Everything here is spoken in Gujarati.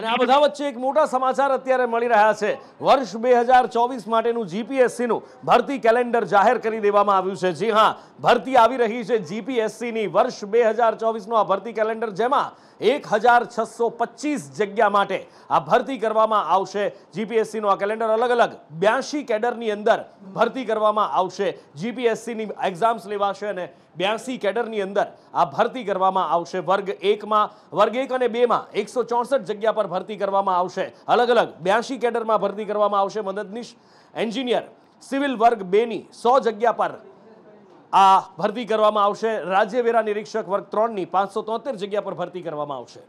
અને આ બધા વચ્ચે એક મોટા સમાચાર અત્યારે મળી રહ્યા છે વર્ષ બે હજાર ચોવીસ માટેનું જીપીએસસીનું ભરતી કેલેન્ડર જાહેર કરી દેવામાં આવ્યું છે જી હા ભરતી આવી રહી છે જીપીએસસીની વર્ષ બે હજાર ચોવીસનું આ ભરતી કેલેન્ડર જેમાં એક હજાર છસો પચીસ જગ્યા માટે આ ભરતી કરવામાં આવશે જીપીએસસીનું આ કેલેન્ડર અલગ અલગ બ્યાસી કેડરની અંદર ભરતી કરવામાં આવશે જીપીએસસીની એક્ઝામ્સ લેવાશે અને બ્યાસી કેડરની અંદર આ ભરતી કરવામાં આવશે વર્ગ એકમાં વર્ગ એક અને બેમાં એકસો ચોસઠ જગ્યા પર પર ભરતી કરવામાં આવશે અલગ અલગ બ્યાસી કેડરમાં ભરતી કરવામાં આવશે મદદનીશ એન્જિનિયર સિવિલ વર્ગ બેની સો જગ્યા પર આ ભરતી કરવામાં આવશે રાજ્યવેરા નિરીક્ષક વર્ગ ત્રણની પાંચસો તોતેર જગ્યા પર ભરતી કરવામાં આવશે